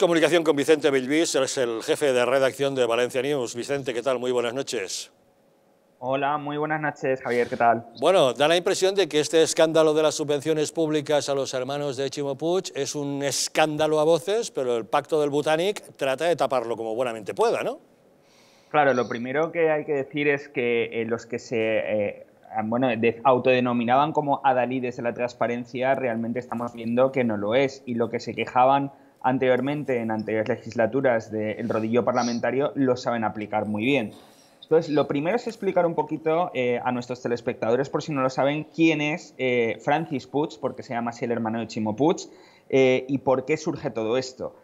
comunicación con Vicente Bilbis, es el jefe de redacción de Valencia News. Vicente, ¿qué tal? Muy buenas noches. Hola, muy buenas noches, Javier, ¿qué tal? Bueno, da la impresión de que este escándalo de las subvenciones públicas a los hermanos de Chimopuch es un escándalo a voces, pero el pacto del Butanic trata de taparlo como buenamente pueda, ¿no? Claro, lo primero que hay que decir es que eh, los que se eh, bueno, autodenominaban como adalides de la transparencia, realmente estamos viendo que no lo es. Y lo que se quejaban anteriormente en anteriores legislaturas del rodillo parlamentario lo saben aplicar muy bien. Entonces, lo primero es explicar un poquito eh, a nuestros telespectadores, por si no lo saben, quién es eh, Francis Putz, porque se llama así el hermano de Chimo Puig, eh, y por qué surge todo esto.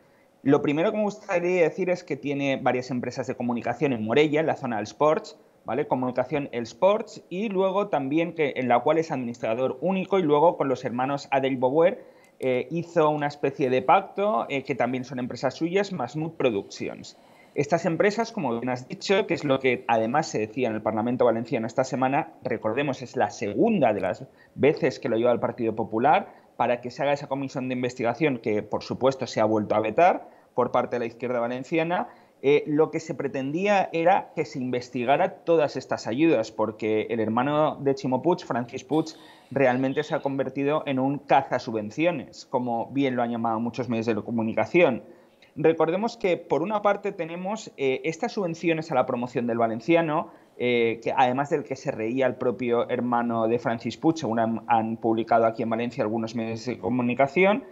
Lo primero que me gustaría decir es que tiene varias empresas de comunicación en Morella, en la zona del Sports, ¿vale? Comunicación El Sports, y luego también que, en la cual es administrador único, y luego con los hermanos Adel Bauer, eh, hizo una especie de pacto eh, que también son empresas suyas, Masmut Productions. Estas empresas, como bien has dicho, que es lo que además se decía en el Parlamento Valenciano esta semana, recordemos, es la segunda de las veces que lo lleva el Partido Popular para que se haga esa comisión de investigación que, por supuesto, se ha vuelto a vetar por parte de la izquierda valenciana. Eh, lo que se pretendía era que se investigara todas estas ayudas, porque el hermano de Chimo Puig, Francis Puig, realmente se ha convertido en un caza subvenciones, como bien lo han llamado muchos medios de comunicación. Recordemos que, por una parte, tenemos eh, estas subvenciones a la promoción del valenciano, eh, que además del que se reía el propio hermano de Francis Puig, según han, publicado aquí en Valencia algunos medios de comunicación,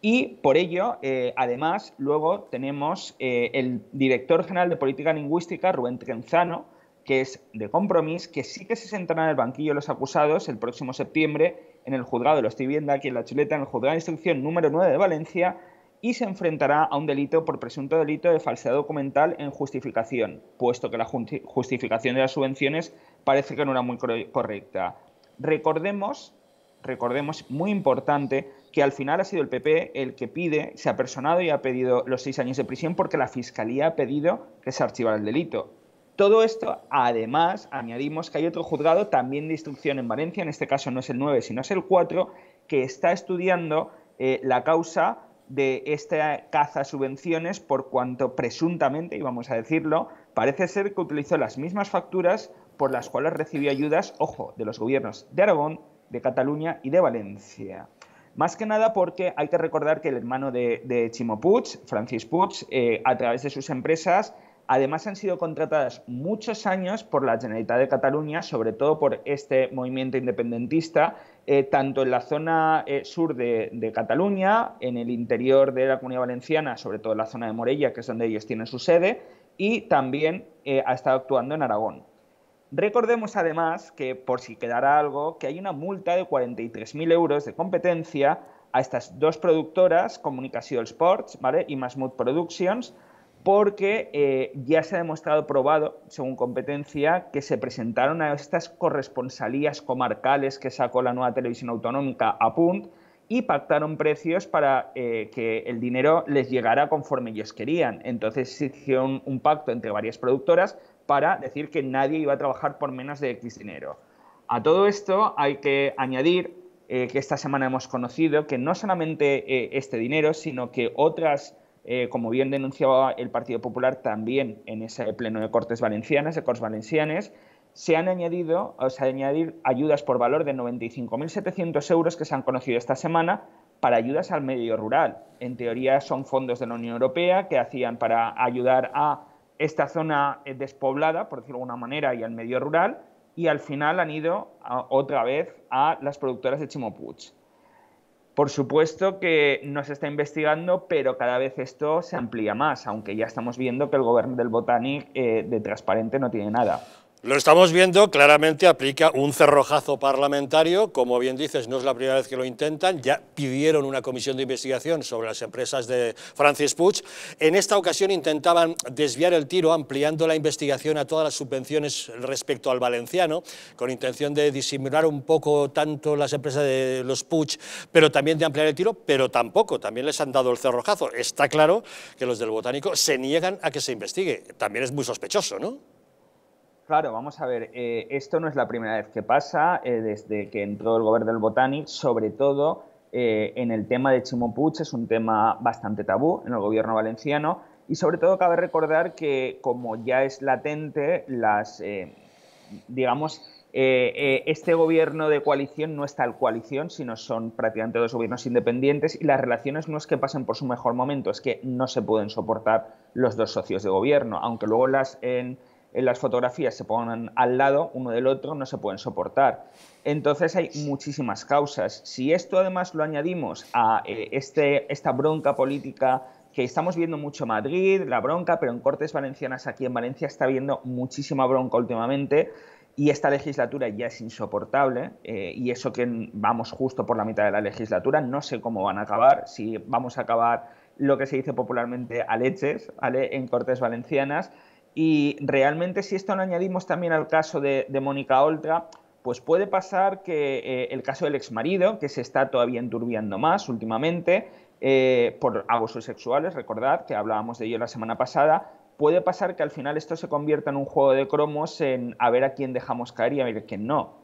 y por ello, eh, además, luego tenemos el director general de política lingüística, Rubén Trenzano, que es de compromiso, que sí que se sentarán en el banquillo los acusados el próximo septiembre en el juzgado de los viendo aquí en la Chuleta, en el juzgado de instrucción número 9 de Valencia, y se enfrentará a un delito por presunto delito de falsedad documental en justificación, puesto que la justificación de las subvenciones parece que no era muy correcta. Recordemos, recordemos, muy importante, que al final ha sido el PP el que pide, se ha personado y ha pedido los seis años de prisión porque la Fiscalía ha pedido que se archivara el delito todo esto, además, añadimos que hay otro juzgado también de instrucción en Valencia, en este caso no es el 9, sino es el 4, que está estudiando eh, la causa de esta caza subvenciones por cuanto presuntamente, y vamos a decirlo, parece ser que utilizó las mismas facturas por las cuales recibió ayudas, ojo, de los gobiernos de Aragón, de Cataluña y de Valencia. Más que nada porque hay que recordar que el hermano de, Chimo Puig, Francis Puig, eh, a través de sus empresas, Además, han sido contratadas muchos años por la Generalitat de Cataluña, sobre todo por este movimiento independentista, eh, tanto en la zona eh, sur de, Cataluña, en el interior de la Comunidad Valenciana, sobre todo en la zona de Morella, que es donde ellos tienen su sede, y también eh, ha estado actuando en Aragón. Recordemos además que, por si quedara algo, que hay una multa de 43.000 euros de competencia a estas dos productoras, Comunicació Sports y Masmut Productions, porque eh, ya se ha demostrado probado, según competencia, que se presentaron a estas corresponsalías comarcales que sacó la nueva televisión autonómica a Punt y pactaron precios para eh, que el dinero les llegara conforme ellos querían. Entonces se hicieron un pacto entre varias productoras para decir que nadie iba a trabajar por menos de X dinero. A todo esto hay que añadir eh, que esta semana hemos conocido que no solamente este dinero, sino que otras eh, como bien denunciaba el Partido Popular también en ese pleno de Cortes Valencianas, de Cortes Valencianes, se han añadido, o sea, añadir ayudas por valor de 95.700 euros que se han conocido esta semana para ayudas al medio rural. En teoría son fondos de la Unión Europea que hacían para ayudar a esta zona eh, despoblada, por decirlo de alguna manera, y al medio rural, y al final han ido otra vez a las productoras de Chimopuch. Por supuesto que no se está investigando, pero cada vez esto se amplía más, aunque ya estamos viendo que el gobierno del Botanic eh, de transparente no tiene nada. Lo estamos viendo, claramente aplica un cerrojazo parlamentario, como bien dices, no es la primera vez que lo intentan, ya pidieron una comisión de investigación sobre las empresas de Francis Puch, en esta ocasión intentaban desviar el tiro ampliando la investigación a todas las subvenciones respecto al valenciano, con intención de disimular un poco tanto las empresas de los Puig, pero también de ampliar el tiro, pero tampoco, también les han dado el cerrojazo. Está claro que los del Botánico se niegan a que se investigue, también es muy sospechoso, ¿no? Claro, vamos a ver, eh, esto no es la primera vez que pasa eh, desde que entró el gobierno del Botánic, sobre todo eh, en el tema de Chimopuch, es un tema bastante tabú en el gobierno valenciano y sobre todo cabe recordar que como ya es latente, las, digamos, este gobierno de coalición no es tal coalición, sino son prácticamente dos gobiernos independientes y las relaciones no es que pasen por su mejor momento, es que no se pueden soportar los dos socios de gobierno, aunque luego las... En, en las fotografías se pongan al lado uno del otro, no se pueden soportar. Entonces hay muchísimas causas. Si esto además lo añadimos a eh, este, esta bronca política que estamos viendo mucho en Madrid, la bronca, pero en Cortes Valencianas aquí en Valencia está viendo muchísima bronca últimamente y esta legislatura ya es insoportable eh, y eso que vamos justo por la mitad de la legislatura, no sé cómo van a acabar, si vamos a acabar lo que se dice popularmente a leches en Cortes Valencianas. Y realmente si esto lo añadimos también al caso de, Mónica Oltra, pues puede pasar que eh, el caso del exmarido, que se está todavía enturbiando más últimamente, eh, por abusos sexuales, recordad que hablábamos de ello la semana pasada, puede pasar que al final esto se convierta en un juego de cromos, en a ver a quién dejamos caer y a ver a quién no.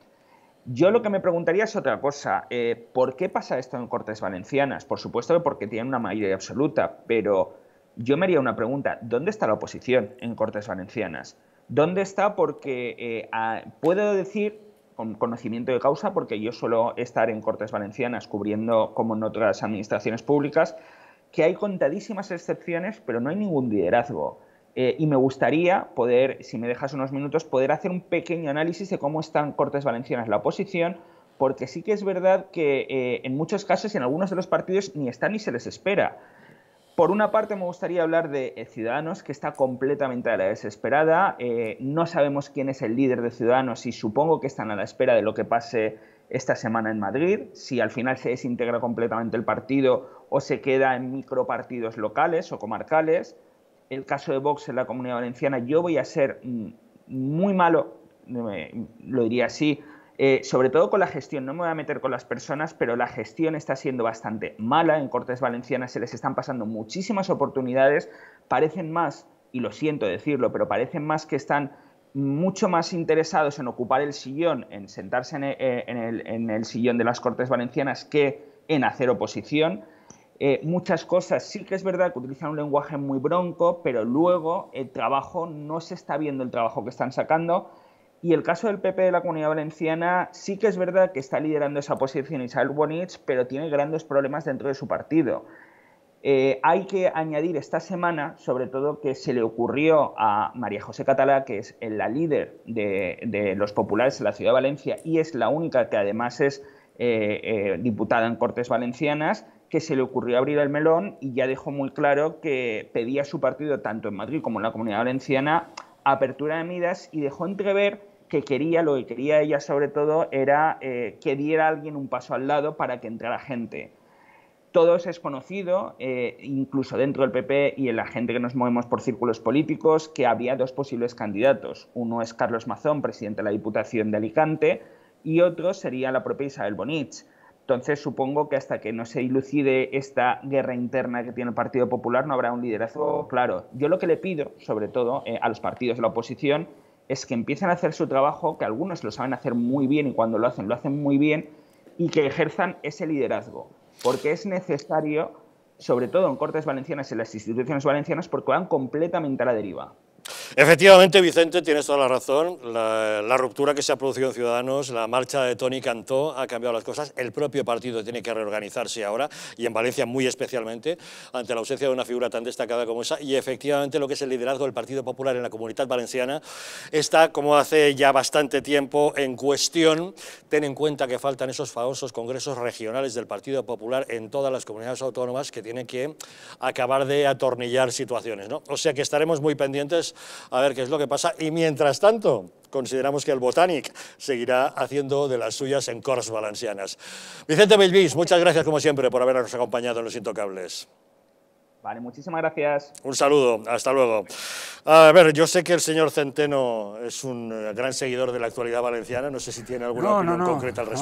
Yo lo que me preguntaría es otra cosa, eh, ¿por qué pasa esto en Cortes Valencianas? Por supuesto que porque tienen una mayoría absoluta, pero yo me haría una pregunta, ¿dónde está la oposición en Cortes Valencianas? ¿Dónde está? Porque eh, ah, puedo decir con conocimiento de causa, porque yo suelo estar en Cortes Valencianas cubriendo, como en otras administraciones públicas, que hay contadísimas excepciones, pero no hay ningún liderazgo. Eh, y me gustaría poder, si me dejas unos minutos, poder hacer un pequeño análisis de cómo están Cortes Valencianas la oposición, porque sí que es verdad que eh, en muchos casos, en algunos de los partidos, ni están ni se les espera. Por una parte, me gustaría hablar de eh, Ciudadanos, que está completamente a la desesperada. Eh, no sabemos quién es el líder de Ciudadanos y supongo que están a la espera de lo que pase esta semana en Madrid, si al final se desintegra completamente el partido o se queda en micropartidos locales o comarcales. El caso de Vox en la Comunidad Valenciana, yo voy a ser mm, muy malo, eh, lo diría así, eh, sobre todo con la gestión, no me voy a meter con las personas, pero la gestión está siendo bastante mala. En Cortes Valencianas se les están pasando muchísimas oportunidades. Parecen más, y lo siento decirlo, pero parecen más que están mucho más interesados en ocupar el sillón, en sentarse en eh, el, sillón de las Cortes Valencianas que en hacer oposición. Eh, muchas cosas sí que es verdad que utilizan un lenguaje muy bronco, pero luego el trabajo no se está viendo el trabajo que están sacando y el caso del PP de la Comunidad Valenciana sí que es verdad que está liderando esa posición Isabel Bonich, pero tiene grandes problemas dentro de su partido. Eh, hay que añadir esta semana, sobre todo, que se le ocurrió a María José Catalá, que es la líder de, los populares en la ciudad de Valencia y es la única que además es eh, eh, diputada en Cortes Valencianas, que se le ocurrió abrir el melón y ya dejó muy claro que pedía a su partido, tanto en Madrid como en la comunidad valenciana, apertura de midas y dejó entrever que quería, lo que quería ella sobre todo, era eh, que diera alguien un paso al lado para que entrara gente. Todo es conocido, eh, incluso dentro del PP y en la gente que nos movemos por círculos políticos, que había dos posibles candidatos. Uno es Carlos Mazón, presidente de la Diputación de Alicante, y otro sería la propia Isabel Bonich. Entonces supongo que hasta que no se ilucide esta guerra interna que tiene el Partido Popular no habrá un liderazgo claro. Yo lo que le pido, sobre todo eh, a los partidos de la oposición, es que empiecen a hacer su trabajo, que algunos lo saben hacer muy bien y cuando lo hacen, lo hacen muy bien, y que ejerzan ese liderazgo, porque es necesario, sobre todo en Cortes Valencianas y en las instituciones valencianas, porque van completamente a la deriva. Efectivamente, Vicente, tienes toda la razón. La, ruptura que se ha producido en Ciudadanos, la marcha de Tony Cantó ha cambiado las cosas. El propio partido tiene que reorganizarse ahora, y en Valencia muy especialmente, ante la ausencia de una figura tan destacada como esa. Y efectivamente lo que es el liderazgo del Partido Popular en la Comunidad Valenciana está, como hace ya bastante tiempo, en cuestión. Ten en cuenta que faltan esos famosos congresos regionales del Partido Popular en todas las comunidades autónomas que tienen que acabar de atornillar situaciones. ¿no? O sea que estaremos muy pendientes a ver qué es lo que pasa. Y mientras tanto, consideramos que el Botanic seguirá haciendo de las suyas en Cors Valencianas. Vicente Bellvis, muchas gracias como siempre por habernos acompañado en Los Intocables. Vale, muchísimas gracias. Un saludo, hasta luego. A ver, yo sé que el señor Centeno es un gran seguidor de la actualidad valenciana, no sé si tiene alguna no, opinión concreta al respecto.